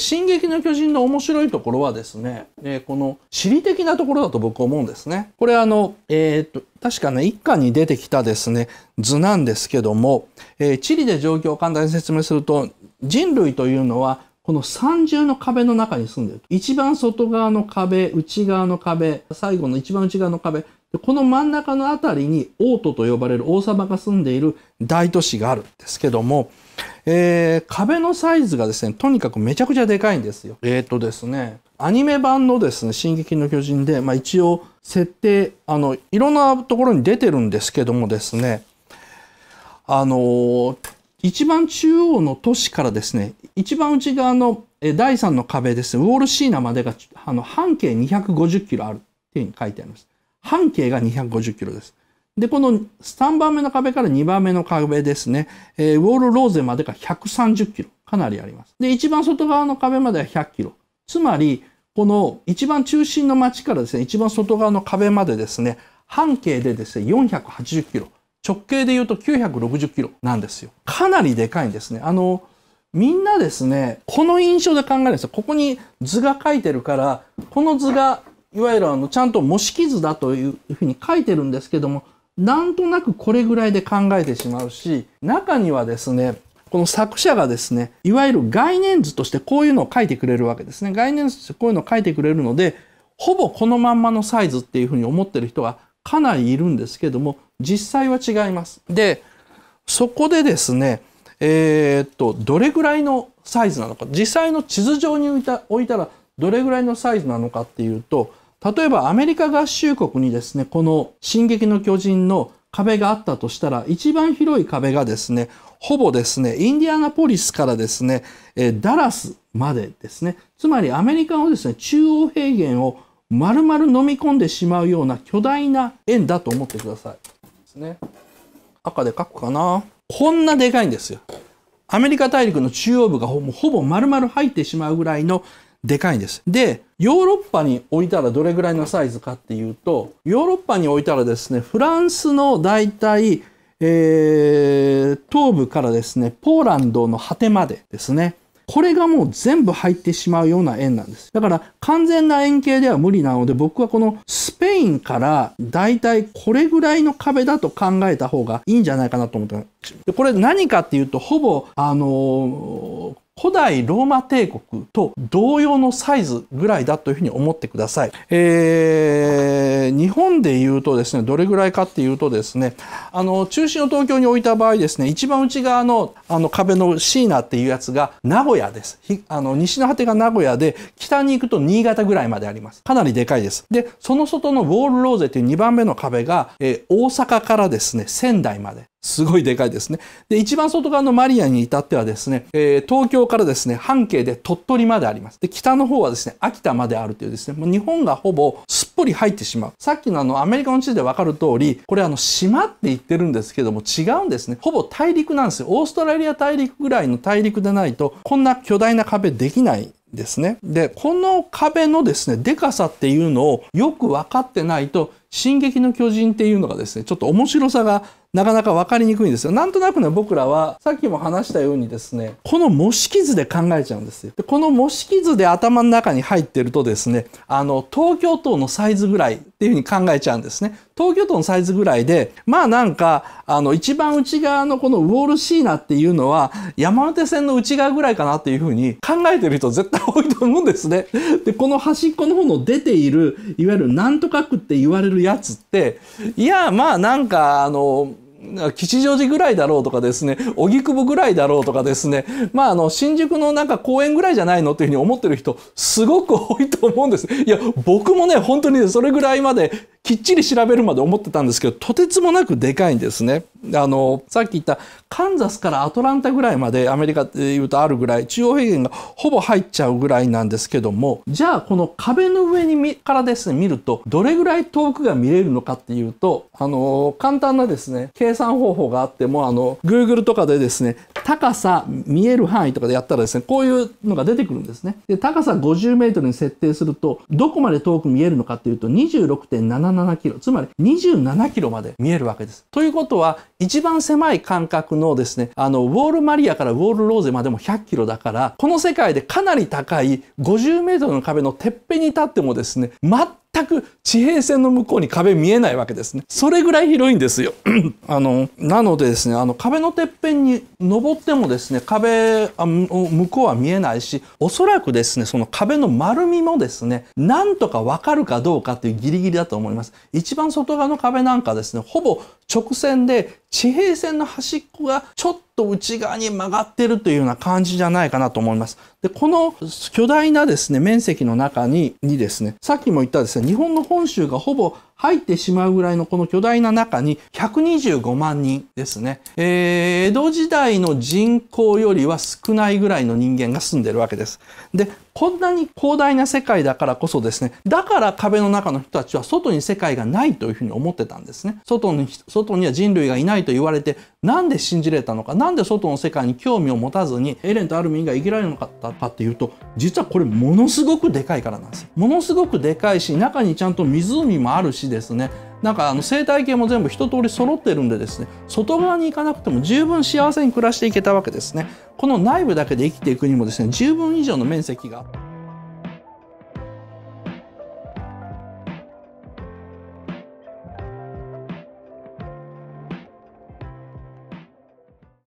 進撃の巨人の面白いところはですね、えー、この地理的なところだと僕思うんですね。これあの、えー、っと、確かね、一巻に出てきたですね、図なんですけども、えー、地理で状況を簡単に説明すると、人類というのは、この三重の壁の中に住んでる。一番外側の壁、内側の壁、最後の一番内側の壁、この真ん中のあたりに王都と呼ばれる王様が住んでいる大都市があるんですけども、えー、壁のサイズがですね、とにかくめちゃくちゃでかいんですよ。えっ、ー、とですね、アニメ版のですね、進撃の巨人で、まあ一応設定、あの、いろんなところに出てるんですけどもですね、あのー、一番中央の都市からですね、一番内側の第3の壁ですね、ウォールシーナまでが、あの、半径250キロあるっていうふうに書いてあります。半径が250キロです。で、この3番目の壁から2番目の壁ですね、えー、ウォールローゼまでが130キロ。かなりあります。で、一番外側の壁までは100キロ。つまり、この一番中心の町からですね、一番外側の壁までですね、半径でですね、480キロ。直径で言うと960キロなんですよ。かなりでかいんですね。あの、みんなですね、この印象で考えるんですよ。ここに図が書いてるから、この図がいわゆるあの、ちゃんと模式図だというふうに書いてるんですけども、なんとなくこれぐらいで考えてしまうし、中にはですね、この作者がですね、いわゆる概念図としてこういうのを書いてくれるわけですね。概念図としてこういうのを書いてくれるので、ほぼこのまんまのサイズっていうふうに思ってる人がかなりいるんですけども、実際は違います。で、そこでですね、えー、っと、どれぐらいのサイズなのか、実際の地図上に置いた置いたらどれぐらいのサイズなのかっていうと、例えばアメリカ合衆国にですね、この進撃の巨人の壁があったとしたら、一番広い壁がですね、ほぼですね、インディアナポリスからですね、えダラスまでですね、つまりアメリカのですね、中央平原を丸々飲み込んでしまうような巨大な円だと思ってください。ですね。赤で書くかな。こんなでかいんですよ。アメリカ大陸の中央部がほぼ丸々入ってしまうぐらいのでかいんです。で、ヨーロッパに置いたらどれぐらいのサイズかっていうと、ヨーロッパに置いたらですね、フランスの大体、えー、東部からですね、ポーランドの果てまでですね、これがもう全部入ってしまうような円なんです。だから完全な円形では無理なので僕はこのスペインから大体これぐらいの壁だと考えた方がいいんじゃないかなと思ってます。でこれ何かっていうとほぼあのー、古代ローマ帝国と同様のサイズぐらいだというふうに思ってください。えー、日本で言うとですね、どれぐらいかっていうとですね、あの、中心を東京に置いた場合ですね、一番内側のあの壁のシーナっていうやつが名古屋です。あの、西の果てが名古屋で、北に行くと新潟ぐらいまであります。かなりでかいです。で、その外のウォールローゼっていう2番目の壁が、えー、大阪からですね、仙台まで。すごいでかいですね。で、一番外側のマリアに至ってはですね、えー、東京からですね、半径で鳥取まであります。で、北の方はですね、秋田まであるというですね、もう日本がほぼすっぽり入ってしまう。さっきのあの、アメリカの地図でわかる通り、これあの、島って言ってるんですけども、違うんですね。ほぼ大陸なんですよ。オーストラリア大陸ぐらいの大陸でないと、こんな巨大な壁できないですね。で、この壁のですね、でかさっていうのをよく分かってないと、進撃の巨人っていうのがですね、ちょっと面白さがなかなか分かりにくいんですよ。なんとなくね、僕らは、さっきも話したようにですね、この模式図で考えちゃうんですよ。でこの模式図で頭の中に入ってるとですね、あの、東京都のサイズぐらいっていうふうに考えちゃうんですね。東京都のサイズぐらいで、まあなんか、あの、一番内側のこのウォールシーナっていうのは、山手線の内側ぐらいかなっていうふうに考えてる人絶対多いと思うんですね。で、この端っこの方の出ている、いわゆるなんとか区って言われるるやつって、いや、まあなんか、あの、吉祥寺ぐらいだろうとかですね、荻窪ぐらいだろうとかですね、まああの、新宿のなんか公園ぐらいじゃないのっていうふうに思ってる人、すごく多いと思うんです。いや、僕もね、本当にそれぐらいまできっちり調べるまで思ってたんですけど、とてつもなくでかいんですね。あの、さっき言ったカンザスからアトランタぐらいまでアメリカで言うとあるぐらい、中央平原がほぼ入っちゃうぐらいなんですけども、じゃあこの壁の上にからですね、見ると、どれぐらい遠くが見れるのかっていうと、あの、簡単なですね、計算方法があっても、あの、Google とかでですね、高さ、見える範囲とかでやったらですね、こういうのが出てくるんですね。で、高さ50メートルに設定すると、どこまで遠く見えるのかっていうと、26.7 7キロ、つまり27キロまで見えるわけです。ということは、一番狭い間隔のですね、あの、ウォールマリアからウォールローゼまでも100キロだから、この世界でかなり高い50メートルの壁のてっぺんに立ってもですね、全全く地平線の向こうに壁見えないわけですね。それぐらい広いんですよ。あの、なのでですね、あの壁のてっぺんに登ってもですね、壁あ、向こうは見えないし、おそらくですね、その壁の丸みもですね、なんとかわかるかどうかっていうギリギリだと思います。一番外側の壁なんかですね、ほぼ直線で地平線の端っこがちょっと内側に曲がってるというような感じじゃないかなと思います。で、この巨大なですね、面積の中に、にですね、さっきも言ったですね、日本の本州がほぼ入ってしまうぐらいのこの巨大な中に125万人ですね。えー、江戸時代の人口よりは少ないぐらいの人間が住んでるわけです。で、こんなに広大な世界だからこそですね、だから壁の中の人たちは外に世界がないというふうに思ってたんですね。外に、外には人類がいないと言われて、なんで信じれたのか、なんで外の世界に興味を持たずに、エレンとアルミンが生きられなかったかっていうと、実はこれものすごくでかいからなんですよ。ものすごくでかいし、中にちゃんと湖もあるし、ですねなんかあの生態系も全部一通り揃ってるんでですね外側に行かなくても十分幸せに暮らしていけたわけですねこの内部だけで生きていくにもですね十分以上の面積があって